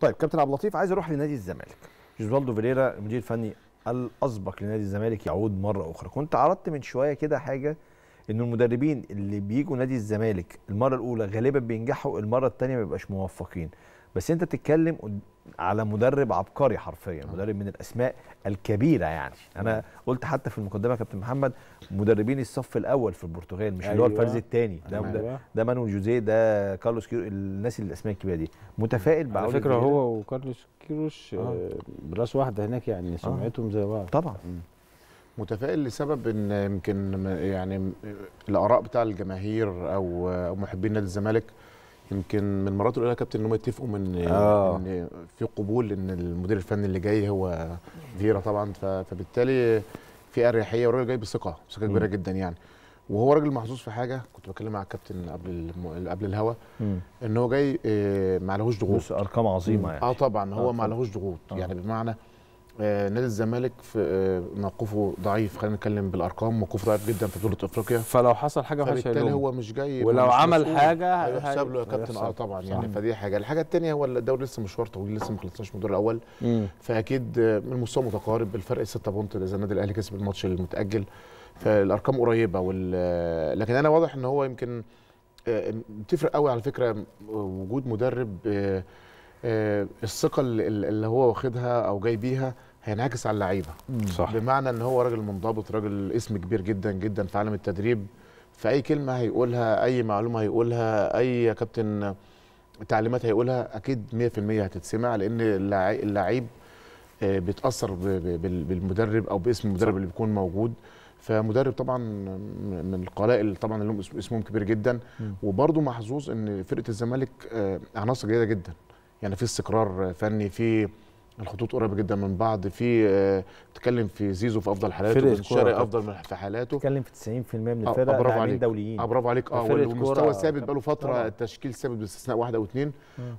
طيب كابتن عبد اللطيف عايز اروح لنادي الزمالك جوزوالدو فيريرا المدير الفني الاسبق لنادي الزمالك يعود مره اخرى كنت عرضت من شويه كده حاجه ان المدربين اللي بيجوا نادي الزمالك المره الاولى غالبا بينجحوا المره الثانيه ما بيبقاش موفقين بس انت بتتكلم على مدرب عبقري حرفيا آه. مدرب من الاسماء الكبيره يعني انا آه. قلت حتى في المقدمه يا كابتن محمد مدربين الصف الاول في البرتغال مش أيوة. اللي هو أيوة. الفرز الثاني ده أيوة. ده, ده مانويل جوزيه ده كارلوس كيرو الناس اللي الاسماء الكبيره دي متفائل على فكره هو وكارلوس كيروش آه. براس آه، واحده هناك يعني سمعتهم زي بعض طبعا م. متفائل لسبب ان يمكن يعني الاراء بتاع الجماهير او محبين نادي الزمالك يمكن من المرات الاولى كابتن ان هم يتفقوا من آه. ان في قبول ان المدير الفني اللي جاي هو فيرا طبعا فبالتالي في اريحيه والراجل جاي بثقه ثقه كبيره جدا يعني وهو راجل محظوظ في حاجه كنت بتكلم مع الكابتن قبل قبل الهوا ان هو جاي آه، ما عليهوش ضغوط ارقام عظيمه يعني اه طبعا هو آه ما عليهوش ضغوط آه. يعني بمعنى آه، نادي الزمالك في آه، موقفه ضعيف خلينا نتكلم بالارقام موقفه ضعيف جدا في بطوله افريقيا فلو حصل حاجه مش هيلوم هو مش جاي ولو مش عمل حاجه هيحسب له يا كابتن اه طبعا صح. يعني فدي حاجه الحاجه الثانيه هو الدوري لسه مشوار طويل لسه ما خلصناش من الدور الاول مم. فاكيد آه، المستوى متقارب بالفرق 6 بونت اذا النادي الاهلي كسب الماتش المتاجل فالارقام قريبه وال... لكن انا واضح ان هو يمكن بتفرق قوي على فكره وجود مدرب الثقه اللي هو واخدها او جاي بيها هينعكس على اللعيبه صح بمعنى ان هو راجل منضبط راجل اسم كبير جدا جدا في عالم التدريب فاي كلمه هيقولها اي معلومه هيقولها اي يا كابتن تعليمات هيقولها اكيد 100% هتتسمع لان اللعيب آه، بيتاثر بالمدرب او باسم المدرب صح. اللي بيكون موجود فمدرب طبعا من القلائل طبعا اللي اسمهم كبير جدا وبرده محظوظ ان فرقه الزمالك آه، عناصر جيده جدا يعني في استقرار فني في الخطوط قريبه جدا من بعض في آه، تكلم في زيزو في افضل حالاته بن شرقي افضل من في حالاته تكلم في 90% من آه، آه، الفرق برافو عليك دوليين برافو عليك اه والمستوى ثابت بقاله فتره طبعا. التشكيل ثابت باستثناء واحد او اثنين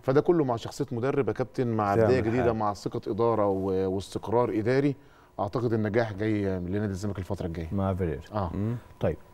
فده كله مع شخصيه مدرب يا كابتن مع بدايه جديده مع ثقه اداره واستقرار اداري اعتقد النجاح جاي لنادي الزمالك الفتره الجايه مع فيرير اه مم. طيب